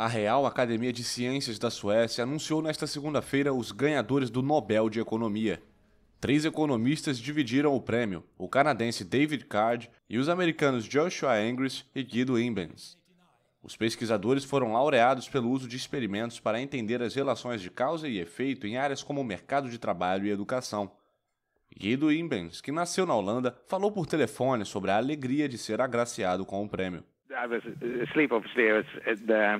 A Real Academia de Ciências da Suécia anunciou nesta segunda-feira os ganhadores do Nobel de Economia. Três economistas dividiram o prêmio: o canadense David Card e os americanos Joshua Angris e Guido Imbens. Os pesquisadores foram laureados pelo uso de experimentos para entender as relações de causa e efeito em áreas como o mercado de trabalho e educação. Guido Imbens, que nasceu na Holanda, falou por telefone sobre a alegria de ser agraciado com o prêmio. I was uh, asleep upstairs the,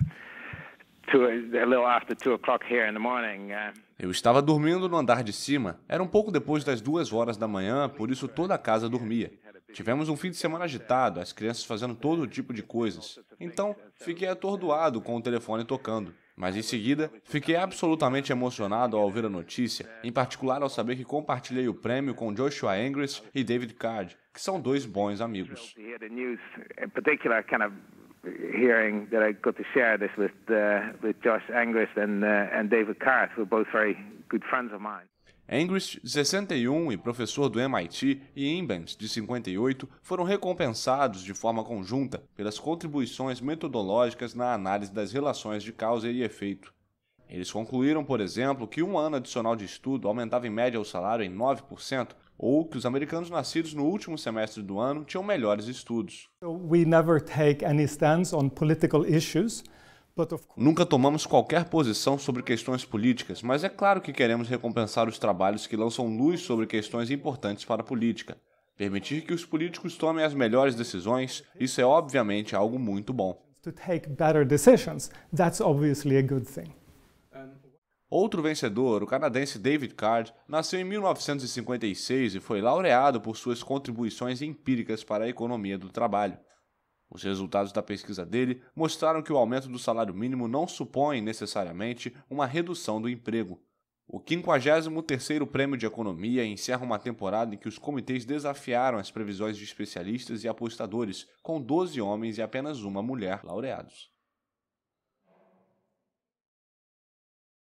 a little after two o'clock here in the morning. Uh. Eu estava dormindo no andar de cima. Era um pouco depois das duas horas da manhã, por isso toda a casa dormia. Tivemos um fim de semana agitado, as crianças fazendo todo tipo de coisas. Então, fiquei atordoado com o telefone tocando. Mas em seguida, fiquei absolutamente emocionado ao ouvir a notícia, em particular ao saber que compartilhei o prêmio com Joshua Angris e David Card, que são dois bons amigos. Hearing that I got to share this with uh, Josh Angris uh, and David Carth, who are both very good friends of mine. Angrist de 61, e professor do MIT, e Imbens, de 58, foram recompensados de forma conjunta pelas contribuições metodológicas na análise das relações de causa e efeito. Eles concluíram, por exemplo, que um ano adicional de estudo aumentava em média o salário em 9%, ou que os americanos nascidos no último semestre do ano tinham melhores estudos. We never take any stance on political issues. Nunca tomamos qualquer posição sobre questões políticas, mas é claro que queremos recompensar os trabalhos que lançam luz sobre questões importantes para a política. Permitir que os políticos tomem as melhores decisões, isso é obviamente algo muito bom. Outro vencedor, o canadense David Card, nasceu em 1956 e foi laureado por suas contribuições empíricas para a economia do trabalho. Os resultados da pesquisa dele mostraram que o aumento do salário mínimo não supõe necessariamente uma redução do emprego. O 53º Prêmio de Economia encerra uma temporada em que os comitês desafiaram as previsões de especialistas e apostadores, com 12 homens e apenas uma mulher laureados.